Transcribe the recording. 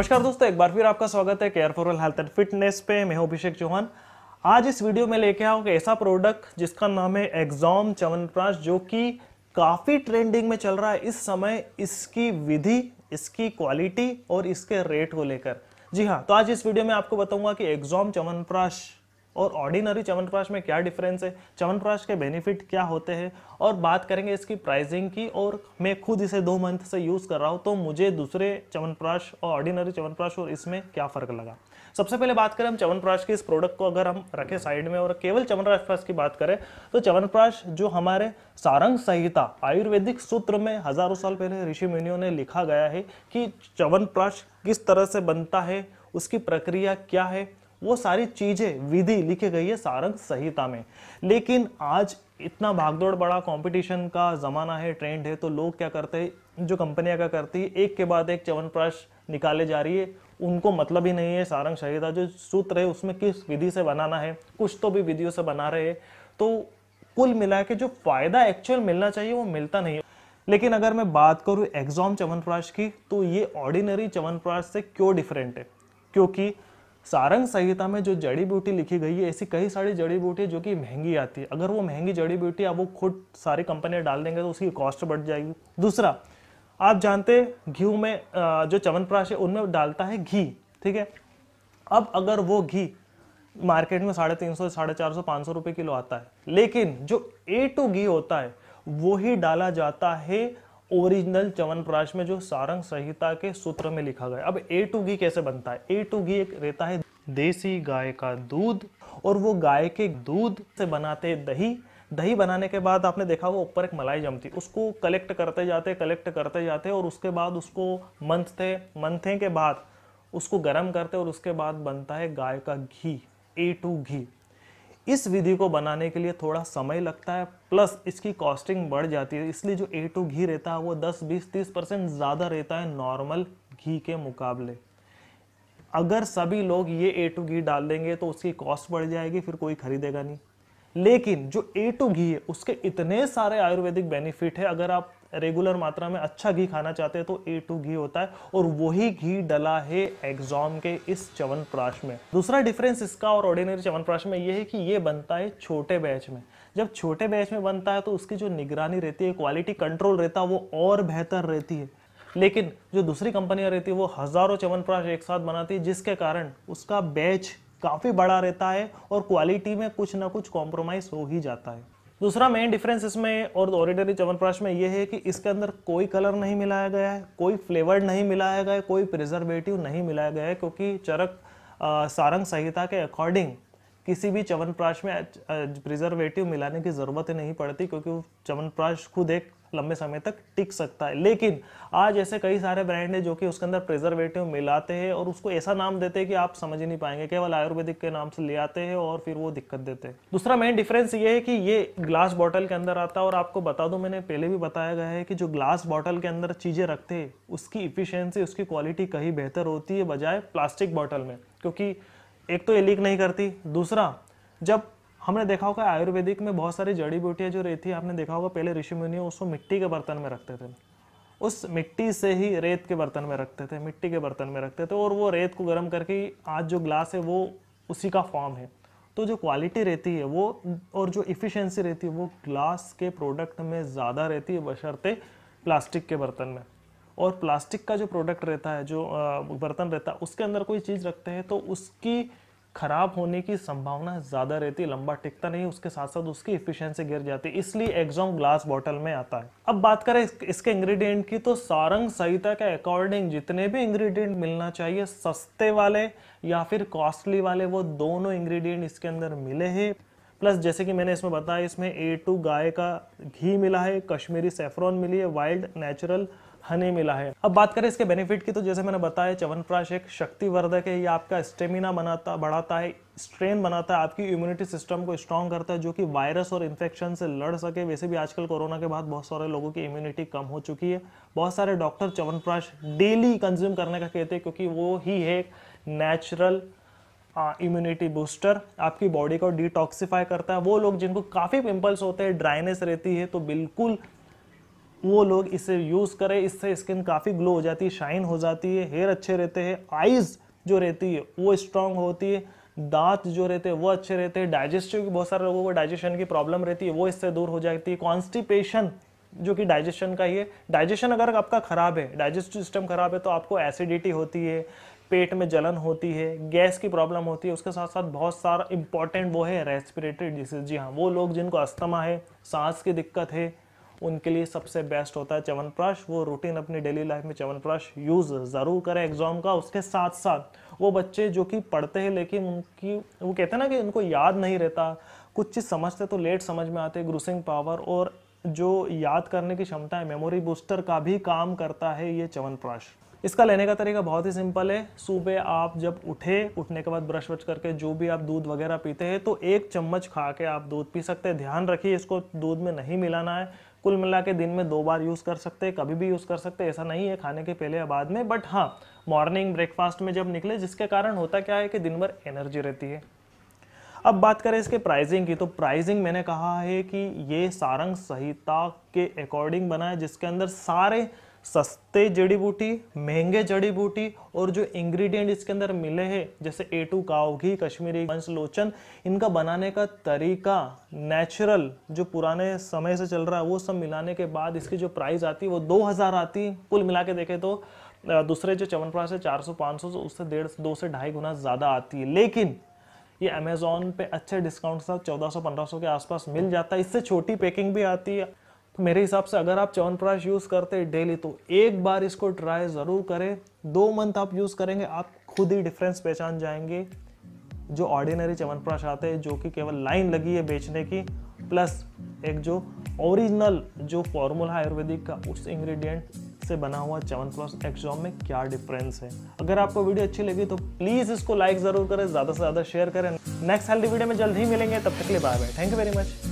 नमस्कार दोस्तों एक बार फिर आपका स्वागत है care for health and fitness पे मैं हूं अभिषेक चौहान आज इस वीडियो में लेके आऊँ ऐसा प्रोडक्ट जिसका नाम है एग्जॉम चवनप्राश जो कि काफ़ी ट्रेंडिंग में चल रहा है इस समय इसकी विधि इसकी क्वालिटी और इसके रेट को लेकर जी हाँ तो आज इस वीडियो में आपको बताऊंगा कि एग्जॉम चवनप्राश और ऑर्डिनरी चवनप्राश में क्या डिफरेंस है चवनप्राश के बेनिफिट क्या होते हैं और बात करेंगे इसकी प्राइसिंग की और मैं खुद इसे दो मंथ से यूज़ कर रहा हूँ तो मुझे दूसरे च्यवनप्राश और ऑर्डिनरी चवनप्राश और इसमें क्या फ़र्क लगा सबसे पहले बात करें हम चवनप्राश के इस प्रोडक्ट को अगर हम रखें साइड में और केवल प्राश की बात करें तो चवनप्राश जो हमारे सारंग संहिता आयुर्वेदिक सूत्र में हजारों साल पहले ऋषि मुनियों ने लिखा गया है कि च्यवनप्राश किस तरह से बनता है उसकी प्रक्रिया क्या है वो सारी चीज़ें विधि लिखी गई है सारंग संहिता में लेकिन आज इतना भागदौड़ बड़ा कंपटीशन का ज़माना है ट्रेंड है तो लोग क्या करते हैं जो कंपनियां क्या करती है एक के बाद एक च्यवनप्राश निकाले जा रही है उनको मतलब ही नहीं है सारंग संहिता जो सूत्र है उसमें किस विधि से बनाना है कुछ तो भी विधियों से बना रहे तो कुल मिला के जो फ़ायदा एक्चुअल मिलना चाहिए वो मिलता नहीं लेकिन अगर मैं बात करूँ एग्जाम च्यवनप्राश की तो ये ऑर्डिनरी च्यवनप्राश से क्यों डिफरेंट है क्योंकि सारंग संहिता में जो जड़ी बूटी लिखी गई है ऐसी कई सारी जड़ी बूटी जो कि महंगी आती है अगर वो महंगी जड़ी बूटी आप वो खुद सारी कंपनियां डाल देंगे तो उसकी कॉस्ट बढ़ जाएगी दूसरा आप जानते घी में जो चवनप्राश है उनमें डालता है घी ठीक है अब अगर वो घी मार्केट में साढ़े तीन सौ साढ़े चार सौ पाँच सौ रुपये किलो आता है लेकिन जो ए टू घी होता है वो ही डाला जाता है ओरिजिनल च्यवनप्राश में जो सारंग संहिता के सूत्र में लिखा गया अब ए टू घी कैसे बनता है ए टू घी एक रहता है देसी गाय का दूध और वो गाय के दूध से बनाते दही दही बनाने के बाद आपने देखा वो ऊपर एक मलाई जमती उसको कलेक्ट करते जाते कलेक्ट करते जाते और उसके बाद उसको मंथते मंथे के बाद उसको गर्म करते और उसके बाद बनता है गाय का घी ए टू घी इस विधि को बनाने के लिए थोड़ा समय लगता है प्लस इसकी कॉस्टिंग बढ़ जाती है इसलिए जो ए टू घी रहता है वो 10, 20, 30 परसेंट ज़्यादा रहता है नॉर्मल घी के मुकाबले अगर सभी लोग ये ए टू घी डाल देंगे तो उसकी कॉस्ट बढ़ जाएगी फिर कोई खरीदेगा नहीं लेकिन जो ए टू घी है उसके इतने सारे आयुर्वेदिक बेनिफिट है अगर आप रेगुलर मात्रा में अच्छा घी खाना चाहते हैं तो ए टू घी होता है और वही घी डला है एग्जॉम के इस च्यवनप्राश में दूसरा डिफरेंस इसका और ऑर्डिनरी च्यवनप्राश में ये है कि ये बनता है छोटे बैच में जब छोटे बैच में बनता है तो उसकी जो निगरानी रहती है क्वालिटी कंट्रोल रहता है वो और बेहतर रहती है लेकिन जो दूसरी कंपनियां रहती है वो हज़ारों चवनप्राश एक साथ बनाती है जिसके कारण उसका बैच काफ़ी बड़ा रहता है और क्वालिटी में कुछ ना कुछ कॉम्प्रोमाइज़ हो ही जाता है दूसरा मेन डिफरेंस इसमें और ऑरिडरी चवनप्राश में ये है कि इसके अंदर कोई कलर नहीं मिलाया गया है कोई फ्लेवर्ड नहीं मिलाया गया है कोई प्रिजर्वेटिव नहीं मिलाया गया है क्योंकि चरक सारंग संहिता के अकॉर्डिंग किसी भी च्यवनप्राश में प्रिजर्वेटिव मिलाने की ज़रूरत नहीं पड़ती क्योंकि च्यवनप्राश खुद एक लंबे समय तक टिक सकता है लेकिन आज ऐसे कई सारे ब्रांड हैं जो कि उसके अंदर प्रिजर्वेटिव मिलाते हैं और उसको ऐसा नाम देते हैं कि आप समझ ही नहीं पाएंगे केवल आयुर्वेदिक के नाम से ले आते हैं और फिर वो दिक्कत देते हैं दूसरा मेन डिफरेंस ये है कि ये ग्लास बॉटल के अंदर आता है और आपको बता दूं मैंने पहले भी बताया गया है कि जो ग्लास बॉटल के अंदर चीज़ें रखते हैं उसकी इफिशियंसी उसकी क्वालिटी कहीं बेहतर होती है बजाय प्लास्टिक बॉटल में क्योंकि एक तो ये लीक नहीं करती दूसरा जब हमने देखा होगा आयुर्वेदिक में बहुत सारी जड़ी बूटियाँ जो रहती है आपने देखा होगा पहले ऋषि मुनि उसको मिट्टी के बर्तन में रखते थे उस मिट्टी से ही रेत के बर्तन में रखते थे मिट्टी के बर्तन में रखते थे और वो रेत को गर्म करके आज जो ग्लास है वो उसी का फॉर्म है तो जो क्वालिटी रहती है वो और जो इफ़िशेंसी रहती है वो ग्लास के प्रोडक्ट में ज़्यादा रहती है बशर्ते प्लास्टिक के बर्तन में और प्लास्टिक का जो प्रोडक्ट रहता है जो बर्तन रहता है उसके अंदर कोई चीज़ रखते हैं तो उसकी ख़राब होने की संभावना ज़्यादा रहती है लंबा टिकता नहीं उसके साथ साथ उसकी इफिशियंसी गिर जाती है इसलिए एग्जॉम ग्लास बॉटल में आता है अब बात करें इसके इंग्रेडिएंट की तो सारंग संहिता के अकॉर्डिंग जितने भी इंग्रेडिएंट मिलना चाहिए सस्ते वाले या फिर कॉस्टली वाले वो दोनों इंग्रेडिएंट इसके अंदर मिले हैं प्लस जैसे कि मैंने इसमें बताया इसमें ए टू गाय का घी मिला है कश्मीरी सेफ्रॉन मिली है वाइल्ड नेचुरल हनी मिला है अब बात करें इसके बेनिफिट की तो जैसे मैंने बताया चवनप्राश एक शक्तिवर्धक है ये आपका स्टेमिना बनाता बढ़ाता है स्ट्रेन बनाता है आपकी इम्यूनिटी सिस्टम को स्ट्रॉन्ग करता है जो कि वायरस और इन्फेक्शन से लड़ सके वैसे भी आजकल कोरोना के बाद बहुत सारे लोगों की इम्यूनिटी कम हो चुकी है बहुत सारे डॉक्टर चवनप्राश डेली कंज्यूम करने का कहते हैं क्योंकि वो ही है नेचुरल इम्यूनिटी बूस्टर आपकी बॉडी को डिटॉक्सीफाई करता है वो लोग जिनको काफ़ी पिंपल्स होते हैं ड्राइनेस रहती है तो बिल्कुल वो लोग इसे यूज़ करें इससे स्किन काफ़ी ग्लो हो जाती है शाइन हो जाती है हेयर अच्छे रहते हैं आइज़ जो रहती है वो स्ट्रांग होती है दांत जो रहते हैं वो अच्छे रहते हैं डाइजेस्टिव की बहुत सारे लोगों को डाइजेशन की प्रॉब्लम रहती है वो इससे दूर हो जाती है कॉन्स्टिपेशन जो कि डाइजेशन का ही है डाइजेशन अगर आपका ख़राब है डाइजेस्टिव सिस्टम ख़राब है तो आपको एसिडिटी होती है पेट में जलन होती है गैस की प्रॉब्लम होती है उसके साथ साथ बहुत सारा इंपॉर्टेंट वो है रेस्पिरेटरी डिसीज जी हाँ वो लोग जिनको अस्थमा है सांस की दिक्कत है उनके लिए सबसे बेस्ट होता है च्यवनप्राश वो रूटीन अपनी डेली लाइफ में च्यवनप्राश यूज़ ज़रूर करें एग्ज़ाम का उसके साथ साथ वो बच्चे जो कि पढ़ते हैं लेकिन उनकी वो कहते हैं ना कि उनको याद नहीं रहता कुछ चीज़ समझते तो लेट समझ में आते ग्रूसिंग पावर और जो याद करने की क्षमता है मेमोरी बूस्टर का भी काम करता है ये च्यवनप्राश इसका लेने का तरीका बहुत ही सिंपल है सुबह आप जब उठे उठने के बाद ब्रश वश करके जो भी आप दूध वगैरह पीते हैं तो एक चम्मच खा के आप दूध पी सकते हैं ध्यान रखिए इसको दूध में नहीं मिलाना है कुल मिला के दिन में दो बार यूज़ कर सकते हैं कभी भी यूज़ कर सकते हैं ऐसा नहीं है खाने के पहले या बाद में बट हाँ मॉर्निंग ब्रेकफास्ट में जब निकले जिसके कारण होता क्या है कि दिन भर एनर्जी रहती है अब बात करें इसके प्राइसिंग की तो प्राइसिंग मैंने कहा है कि ये सारंग संहिता के अकॉर्डिंग बना है जिसके अंदर सारे सस्ते जड़ी बूटी महंगे जड़ी बूटी और जो इंग्रेडिएंट इसके अंदर मिले हैं जैसे ए टू काव घी कश्मीरी वंश लोचन इनका बनाने का तरीका नेचुरल जो पुराने समय से चल रहा है वो सब मिलाने के बाद इसकी जो प्राइस आती है वो दो हज़ार आती कुल मिला के देखें तो दूसरे जो चवनप्राश है चार सौ पाँच सौ तो उससे डेढ़ दो से ढाई गुना ज़्यादा आती है लेकिन ये अमेज़ोन पे अच्छे डिस्काउंट साथ चौदह सौ पंद्रह सौ के आसपास मिल जाता है इससे छोटी पैकिंग भी आती है तो मेरे हिसाब से अगर आप च्यवनप्राश यूज़ करते हैं डेली तो एक बार इसको ट्राई ज़रूर करें दो मंथ आप यूज़ करेंगे आप खुद ही डिफरेंस पहचान जाएंगे जो ऑर्डिनरी च्यवनप्राश आते हैं जो कि केवल लाइन लगी है बेचने की प्लस एक जो ओरिजिनल जो फॉर्मूला आयुर्वेदिक का उस इंग्रेडिएंट से बना हुआ चवन प्लस एक्सॉम में क्या डिफरेंस है अगर आपको वीडियो अच्छी लगी तो प्लीज़ इसको लाइक ज़रूर करें ज़्यादा से ज़्यादा शेयर करें नेक्स्ट हेल्दी वीडियो में जल्द ही मिलेंगे तब तक के लिए bye bye thank you very much